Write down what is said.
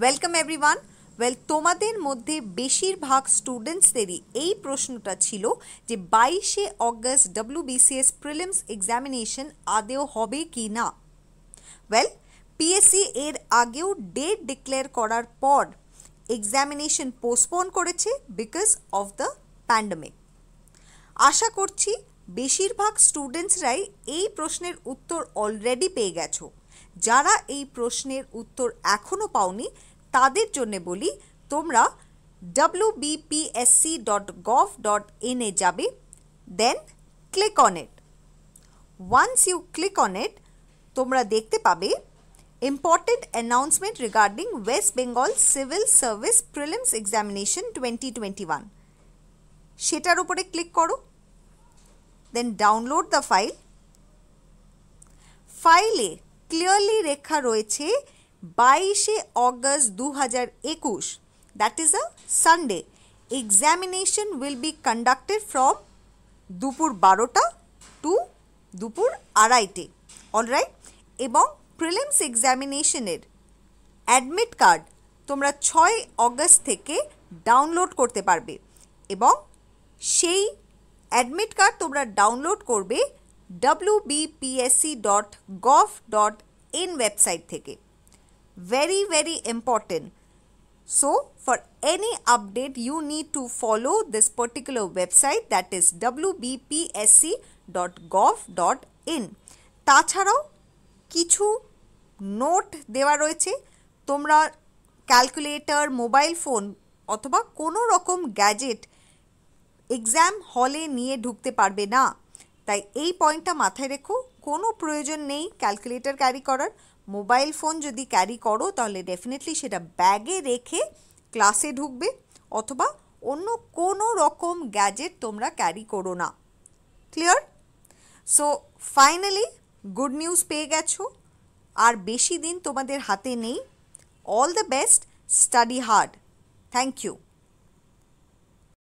welcome everyone well তোমাদের মধ্যে বেশিরভাগ স্টুডেন্টসদেরই এই প্রশ্নটা ছিল যে বাইশে অগস্ট ডব্লিউবিসিএস প্রিলিমস এক্সামিনেশন আদেও হবে কি না ওয়েল পিএসসি এর আগেও ডেট ডিক্লেয়ার করার পর এক্সামিনেশন পোস্টপোন করেছে বিকজ অফ দ্য প্যান্ডামিক আশা করছি বেশিরভাগ স্টুডেন্টসরাই এই প্রশ্নের উত্তর অলরেডি পেয়ে গেছো যারা এই প্রশ্নের উত্তর এখনও পাওনি তাদের জন্য বলি তোমরা wbpsc.gov.in ডট গভ ডট এ যাবে then click on it once you click on it তোমরা দেখতে পাবে important announcement regarding West Bengal civil service prelims examination twenty twenty one সেটার উপরে ক্লিক করো দেন ডাউনলোড দ্য ফাইল ফাইলে ক্লিয়ারলি রেখা রয়েছে বাইশে অগস্ট দু হাজার একুশ that is a Sunday examination will be conducted from দুপুর বারোটা টু দুপুর আড়াইটে রাইট এবং প্রিলিমস এক্সামিনেশনের অ্যাডমিট কার্ড তোমরা ছয় অগস্ট থেকে ডাউনলোড করতে পারবে এবং সেই অ্যাডমিট কার্ড তোমরা ডাউনলোড করবে W dot gov dot in website থেকে very very important so for any update you for any update you need to follow this particular dot gov dot in তাছাড়াও কিছু note দেওয়া রয়েছে তোমরা calculator mobile phone অথবা কোনো রকম gadget exam হলে নিয়ে ঢুকতে পারবে না তাই এই পয়েন্টটা মাথায় রেখো কোনো প্রয়োজন নেই ক্যালকুলেটর ক্যারি করার মোবাইল ফোন যদি ক্যারি করো তাহলে ডেফিনেটলি সেটা ব্যাগে রেখে ক্লাসে ঢুকবে অথবা অন্য কোনো রকম গ্যাজেট তোমরা ক্যারি করো না clear so finally good news পেয়ে গেছো আর বেশি দিন তোমাদের হাতে নেই all the best study hard thank you